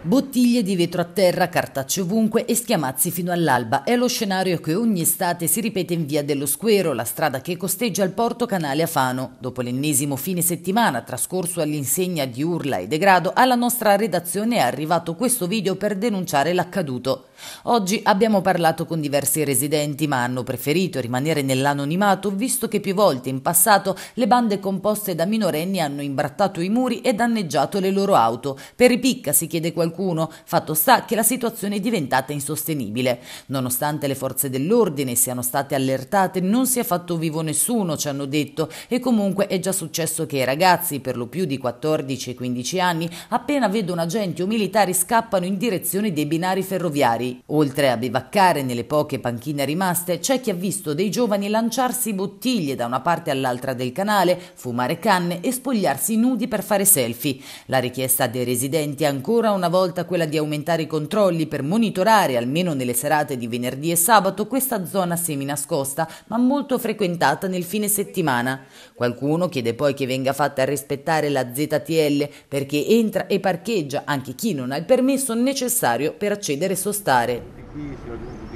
Bottiglie di vetro a terra, cartacce ovunque e schiamazzi fino all'alba. È lo scenario che ogni estate si ripete in via dello Squero, la strada che costeggia il porto canale a Fano. Dopo l'ennesimo fine settimana trascorso all'insegna di urla e degrado, alla nostra redazione è arrivato questo video per denunciare l'accaduto. Oggi abbiamo parlato con diversi residenti, ma hanno preferito rimanere nell'anonimato visto che più volte in passato le bande composte da minorenni hanno imbrattato i muri e danneggiato le loro auto. Per ripicca si chiede qualcosa qualcuno, fatto sta che la situazione è diventata insostenibile. Nonostante le forze dell'ordine siano state allertate, non si è fatto vivo nessuno, ci hanno detto, e comunque è già successo che i ragazzi, per lo più di 14 e 15 anni, appena vedono agenti o militari scappano in direzione dei binari ferroviari. Oltre a bivaccare nelle poche panchine rimaste, c'è chi ha visto dei giovani lanciarsi bottiglie da una parte all'altra del canale, fumare canne e spogliarsi nudi per fare selfie. La richiesta dei residenti ancora una volta volta quella di aumentare i controlli per monitorare, almeno nelle serate di venerdì e sabato, questa zona seminascosta, ma molto frequentata nel fine settimana. Qualcuno chiede poi che venga fatta rispettare la ZTL perché entra e parcheggia anche chi non ha il permesso necessario per accedere e sostare.